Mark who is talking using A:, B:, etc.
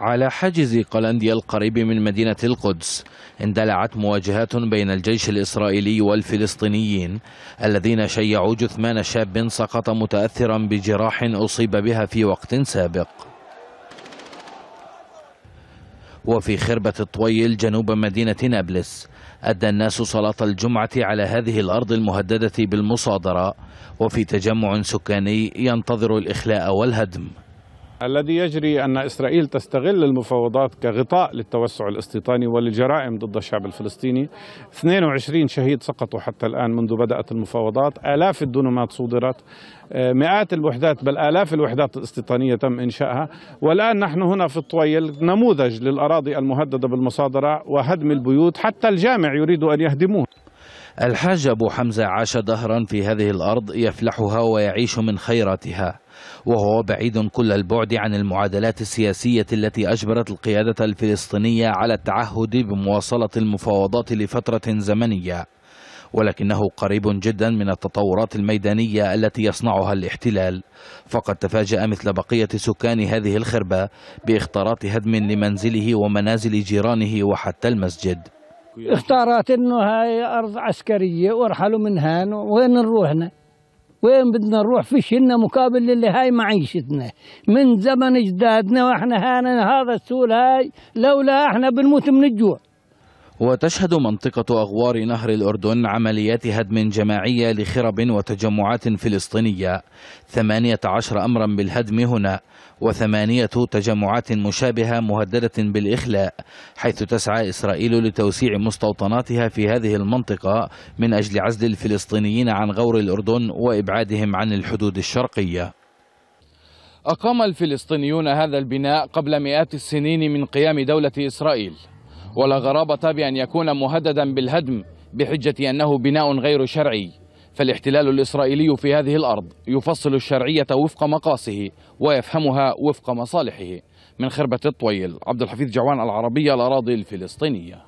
A: على حاجز قلنديا القريب من مدينة القدس اندلعت مواجهات بين الجيش الإسرائيلي والفلسطينيين الذين شيعوا جثمان شاب سقط متأثرا بجراح أصيب بها في وقت سابق وفي خربة الطويل جنوب مدينة نابلس أدى الناس صلاة الجمعة على هذه الأرض المهددة بالمصادرة وفي تجمع سكاني ينتظر الإخلاء والهدم
B: الذي يجري أن إسرائيل تستغل المفاوضات كغطاء للتوسع الاستيطاني وللجرائم ضد الشعب الفلسطيني 22 شهيد سقطوا حتى الآن منذ بدأت المفاوضات آلاف الدنومات صدرت آه، مئات الوحدات بل آلاف الوحدات الاستيطانية تم إنشائها والآن نحن هنا في الطويل نموذج للأراضي المهددة بالمصادرة وهدم البيوت حتى الجامع يريد أن يهدموه الحاج أبو حمزة عاش دهرا في هذه
A: الأرض يفلحها ويعيش من خيراتها وهو بعيد كل البعد عن المعادلات السياسية التي أجبرت القيادة الفلسطينية على التعهد بمواصلة المفاوضات لفترة زمنية ولكنه قريب جدا من التطورات الميدانية التي يصنعها الاحتلال فقد تفاجأ مثل بقية سكان هذه الخربة باختراط هدم لمنزله ومنازل جيرانه وحتى المسجد
C: اختارت انه هاي ارض عسكريه وارحلوا من هان وين نروحنا؟ وين بدنا نروح فيش لنا مقابل للي هاي معيشتنا من زمن اجدادنا واحنا هانا هذا السول هاي لولا احنا بنموت من الجوع
A: وتشهد منطقة أغوار نهر الأردن عمليات هدم جماعية لخرب وتجمعات فلسطينية 18 أمرا بالهدم هنا وثمانية تجمعات مشابهة مهددة بالإخلاء حيث تسعى إسرائيل لتوسيع مستوطناتها في هذه المنطقة من أجل عزل الفلسطينيين عن غور الأردن وإبعادهم عن الحدود الشرقية
D: أقام الفلسطينيون هذا البناء قبل مئات السنين من قيام دولة إسرائيل ولا غرابة بأن يكون مهددا بالهدم بحجة أنه بناء غير شرعي فالاحتلال الإسرائيلي في هذه الأرض يفصل الشرعية وفق مقاسه ويفهمها وفق مصالحه من خربة الطويل عبد الحفيظ جوان العربية الأراضي الفلسطينية